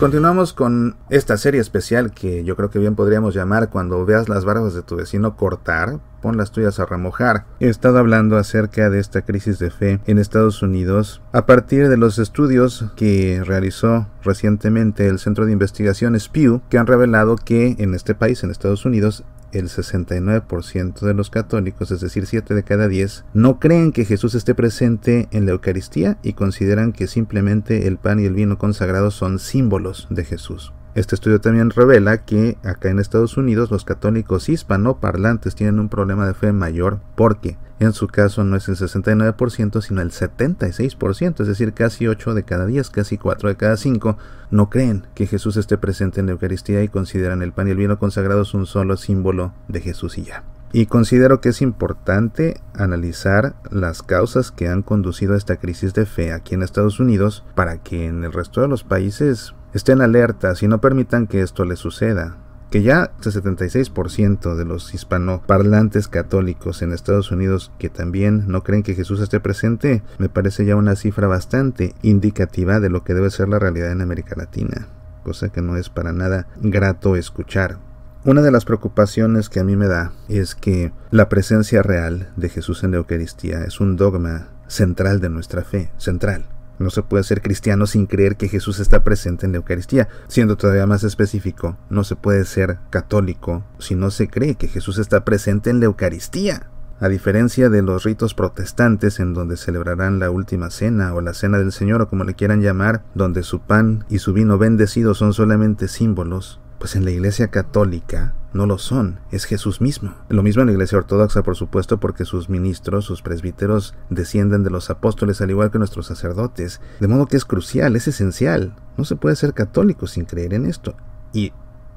Continuamos con esta serie especial que yo creo que bien podríamos llamar cuando veas las barbas de tu vecino cortar, pon las tuyas a remojar. He estado hablando acerca de esta crisis de fe en Estados Unidos a partir de los estudios que realizó recientemente el Centro de investigación Pew que han revelado que en este país, en Estados Unidos, el 69% de los católicos, es decir, 7 de cada 10, no creen que Jesús esté presente en la Eucaristía y consideran que simplemente el pan y el vino consagrados son símbolos de Jesús. Este estudio también revela que acá en Estados Unidos los católicos hispanoparlantes tienen un problema de fe mayor porque en su caso no es el 69% sino el 76%, es decir, casi 8 de cada 10, casi 4 de cada 5 no creen que Jesús esté presente en la Eucaristía y consideran el pan y el vino consagrados un solo símbolo de Jesús y ya. Y considero que es importante analizar las causas que han conducido a esta crisis de fe aquí en Estados Unidos para que en el resto de los países Estén alertas y no permitan que esto les suceda, que ya el 76% de los hispanoparlantes católicos en Estados Unidos que también no creen que Jesús esté presente, me parece ya una cifra bastante indicativa de lo que debe ser la realidad en América Latina, cosa que no es para nada grato escuchar. Una de las preocupaciones que a mí me da es que la presencia real de Jesús en la Eucaristía es un dogma central de nuestra fe, central. No se puede ser cristiano sin creer que Jesús está presente en la Eucaristía. Siendo todavía más específico, no se puede ser católico si no se cree que Jesús está presente en la Eucaristía. A diferencia de los ritos protestantes en donde celebrarán la última cena o la cena del Señor o como le quieran llamar, donde su pan y su vino bendecido son solamente símbolos, pues en la Iglesia Católica no lo son, es Jesús mismo. Lo mismo en la Iglesia Ortodoxa, por supuesto, porque sus ministros, sus presbíteros, descienden de los apóstoles al igual que nuestros sacerdotes, de modo que es crucial, es esencial. No se puede ser católico sin creer en esto. Y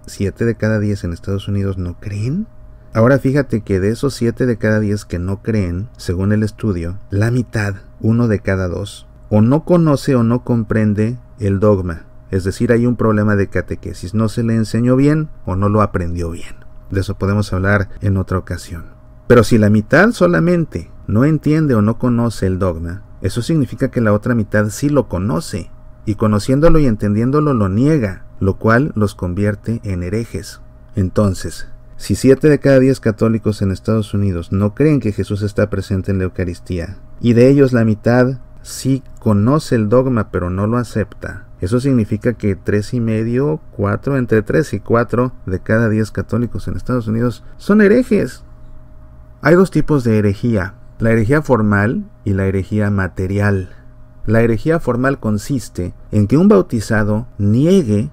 siete de cada diez en Estados Unidos no creen. Ahora fíjate que de esos siete de cada diez que no creen, según el estudio, la mitad, uno de cada dos, o no conoce o no comprende el dogma, es decir, hay un problema de catequesis. No se le enseñó bien o no lo aprendió bien. De eso podemos hablar en otra ocasión. Pero si la mitad solamente no entiende o no conoce el dogma, eso significa que la otra mitad sí lo conoce, y conociéndolo y entendiéndolo lo niega, lo cual los convierte en herejes. Entonces, si 7 de cada 10 católicos en Estados Unidos no creen que Jesús está presente en la Eucaristía, y de ellos la mitad sí conoce el dogma pero no lo acepta, eso significa que tres y medio, cuatro entre 3 y cuatro de cada diez católicos en Estados Unidos son herejes. Hay dos tipos de herejía, la herejía formal y la herejía material. La herejía formal consiste en que un bautizado niegue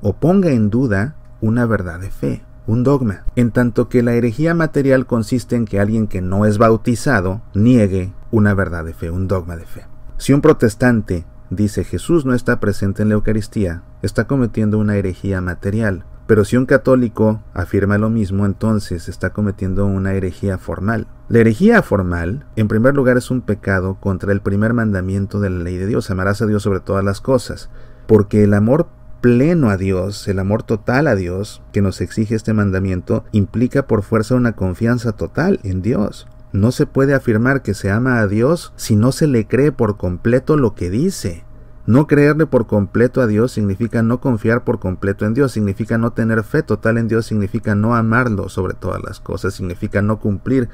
o ponga en duda una verdad de fe, un dogma, en tanto que la herejía material consiste en que alguien que no es bautizado niegue una verdad de fe, un dogma de fe. Si un protestante dice Jesús no está presente en la Eucaristía, está cometiendo una herejía material. Pero si un católico afirma lo mismo, entonces está cometiendo una herejía formal. La herejía formal, en primer lugar, es un pecado contra el primer mandamiento de la ley de Dios. Amarás a Dios sobre todas las cosas, porque el amor pleno a Dios, el amor total a Dios que nos exige este mandamiento, implica por fuerza una confianza total en Dios. No se puede afirmar que se ama a Dios si no se le cree por completo lo que dice. No creerle por completo a Dios significa no confiar por completo en Dios, significa no tener fe total en Dios, significa no amarlo sobre todas las cosas, significa no cumplir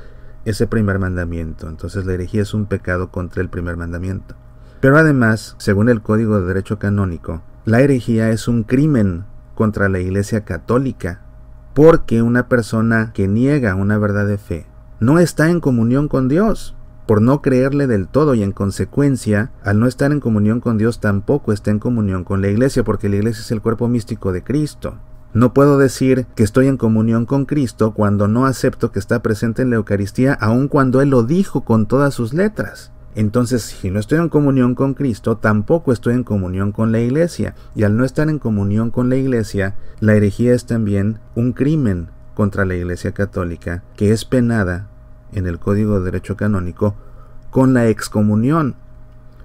ese primer mandamiento. Entonces la herejía es un pecado contra el primer mandamiento. Pero además, según el Código de Derecho Canónico, la herejía es un crimen contra la Iglesia Católica, porque una persona que niega una verdad de fe no está en comunión con Dios por no creerle del todo y en consecuencia, al no estar en comunión con Dios tampoco está en comunión con la iglesia, porque la iglesia es el cuerpo místico de Cristo. No puedo decir que estoy en comunión con Cristo cuando no acepto que está presente en la Eucaristía, aun cuando Él lo dijo con todas sus letras. Entonces, si no estoy en comunión con Cristo, tampoco estoy en comunión con la Iglesia, y al no estar en comunión con la Iglesia, la herejía es también un crimen contra la Iglesia Católica, que es penada en el Código de Derecho Canónico con la excomunión.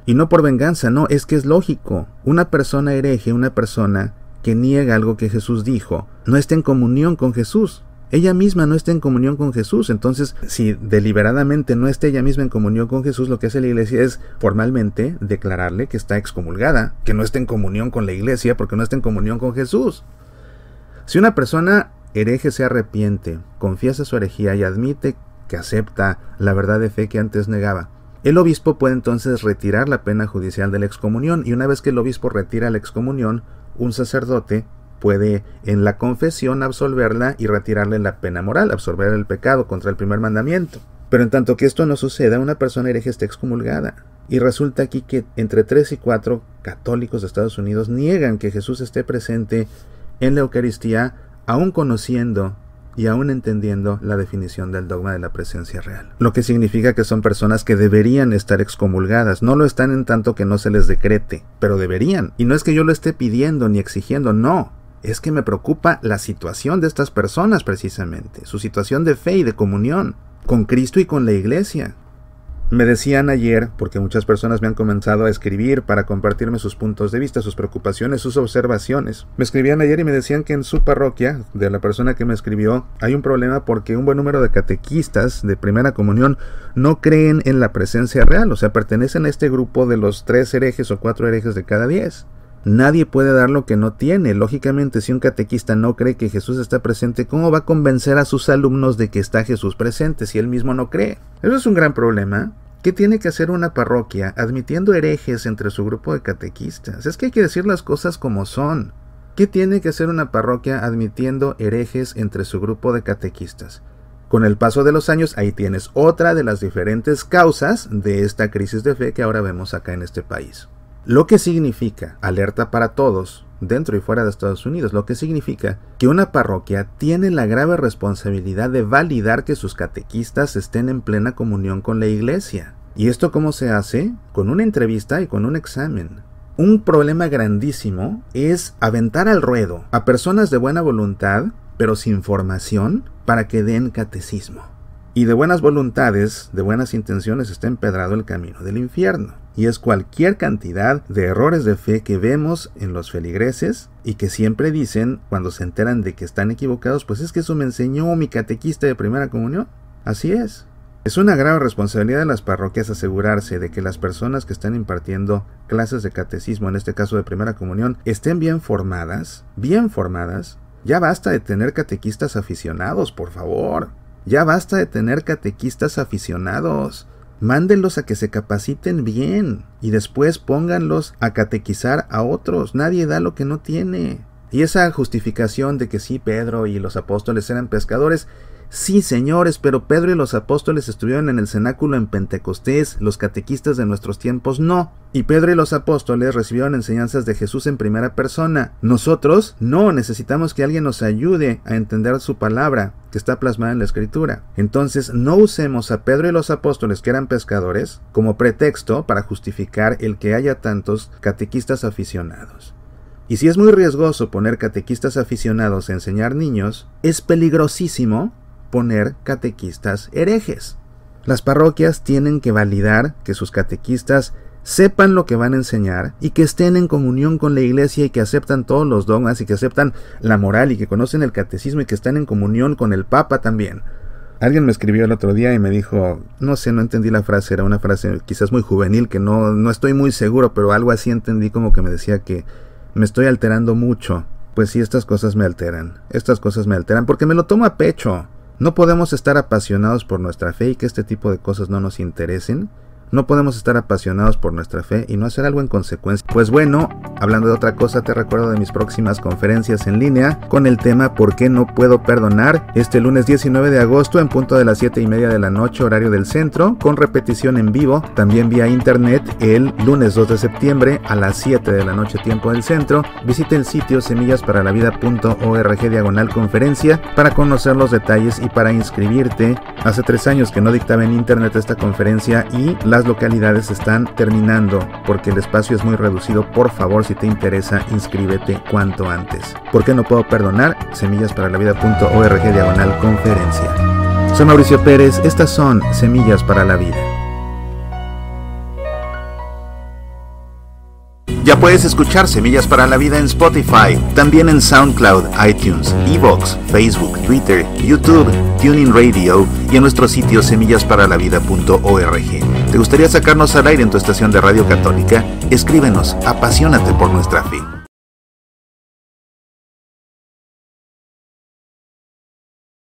Y no por venganza, no, es que es lógico. Una persona hereje, una persona que niega algo que Jesús dijo, no está en comunión con Jesús. Ella misma no está en comunión con Jesús. Entonces, si deliberadamente no está ella misma en comunión con Jesús, lo que hace la iglesia es formalmente declararle que está excomulgada, que no está en comunión con la iglesia porque no está en comunión con Jesús. Si una persona hereje se arrepiente, confiesa su herejía y admite que acepta la verdad de fe que antes negaba. El obispo puede entonces retirar la pena judicial de la excomunión y una vez que el obispo retira la excomunión, un sacerdote puede en la confesión absolverla y retirarle la pena moral, absorber el pecado contra el primer mandamiento. Pero en tanto que esto no suceda, una persona hereje está excomulgada. Y resulta aquí que entre tres y cuatro católicos de Estados Unidos niegan que Jesús esté presente en la Eucaristía aún conociendo y aún entendiendo la definición del dogma de la presencia real. Lo que significa que son personas que deberían estar excomulgadas, no lo están en tanto que no se les decrete, pero deberían. Y no es que yo lo esté pidiendo ni exigiendo, no. Es que me preocupa la situación de estas personas precisamente, su situación de fe y de comunión con Cristo y con la iglesia. Me decían ayer, porque muchas personas me han comenzado a escribir para compartirme sus puntos de vista, sus preocupaciones, sus observaciones. Me escribían ayer y me decían que en su parroquia, de la persona que me escribió, hay un problema porque un buen número de catequistas de primera comunión no creen en la presencia real, o sea, pertenecen a este grupo de los tres herejes o cuatro herejes de cada diez. Nadie puede dar lo que no tiene. Lógicamente, si un catequista no cree que Jesús está presente, ¿cómo va a convencer a sus alumnos de que está Jesús presente si él mismo no cree? Eso es un gran problema. ¿Qué tiene que hacer una parroquia admitiendo herejes entre su grupo de catequistas? Es que hay que decir las cosas como son. ¿Qué tiene que hacer una parroquia admitiendo herejes entre su grupo de catequistas? Con el paso de los años, ahí tienes otra de las diferentes causas de esta crisis de fe que ahora vemos acá en este país. Lo que significa alerta para todos dentro y fuera de Estados Unidos, lo que significa que una parroquia tiene la grave responsabilidad de validar que sus catequistas estén en plena comunión con la iglesia. ¿Y esto cómo se hace? Con una entrevista y con un examen. Un problema grandísimo es aventar al ruedo a personas de buena voluntad, pero sin formación, para que den catecismo. Y de buenas voluntades, de buenas intenciones, está empedrado el camino del infierno y es cualquier cantidad de errores de fe que vemos en los feligreses y que siempre dicen cuando se enteran de que están equivocados, pues es que eso me enseñó mi catequista de primera comunión. Así es. Es una grave responsabilidad de las parroquias asegurarse de que las personas que están impartiendo clases de catecismo, en este caso de primera comunión, estén bien formadas, bien formadas. Ya basta de tener catequistas aficionados, por favor. Ya basta de tener catequistas aficionados. Mándenlos a que se capaciten bien y después pónganlos a catequizar a otros. Nadie da lo que no tiene. Y esa justificación de que sí, Pedro y los apóstoles eran pescadores Sí, señores, pero Pedro y los apóstoles estuvieron en el cenáculo en Pentecostés, los catequistas de nuestros tiempos no. Y Pedro y los apóstoles recibieron enseñanzas de Jesús en primera persona. Nosotros no, necesitamos que alguien nos ayude a entender su palabra, que está plasmada en la escritura. Entonces, no usemos a Pedro y los apóstoles, que eran pescadores, como pretexto para justificar el que haya tantos catequistas aficionados. Y si es muy riesgoso poner catequistas aficionados a enseñar niños, es peligrosísimo poner catequistas herejes. Las parroquias tienen que validar que sus catequistas sepan lo que van a enseñar y que estén en comunión con la iglesia y que aceptan todos los dogmas y que aceptan la moral y que conocen el catecismo y que están en comunión con el Papa también. Alguien me escribió el otro día y me dijo, no sé, no entendí la frase, era una frase quizás muy juvenil que no, no estoy muy seguro, pero algo así entendí como que me decía que me estoy alterando mucho. Pues sí, estas cosas me alteran, estas cosas me alteran porque me lo tomo a pecho. No podemos estar apasionados por nuestra fe y que este tipo de cosas no nos interesen, no podemos estar apasionados por nuestra fe y no hacer algo en consecuencia. Pues bueno, hablando de otra cosa, te recuerdo de mis próximas conferencias en línea con el tema ¿Por qué no puedo perdonar? Este lunes 19 de agosto en punto de las 7 y media de la noche, horario del centro, con repetición en vivo, también vía internet el lunes 2 de septiembre a las 7 de la noche, tiempo del centro. Visite el sitio semillasparalavida.org diagonal conferencia para conocer los detalles y para inscribirte. Hace tres años que no dictaba en internet esta conferencia y las localidades están terminando porque el espacio es muy reducido. Por favor, si te interesa, inscríbete cuanto antes. ¿Por qué no puedo perdonar? Semillasparalavida.org diagonal conferencia. Soy Mauricio Pérez, estas son Semillas para la Vida. Ya puedes escuchar Semillas para la Vida en Spotify, también en SoundCloud, iTunes, Evox, Facebook, Twitter, YouTube, Tuning Radio y en nuestro sitio semillasparalavida.org. ¿Te gustaría sacarnos al aire en tu estación de radio católica? Escríbenos, apasionate por nuestra fe.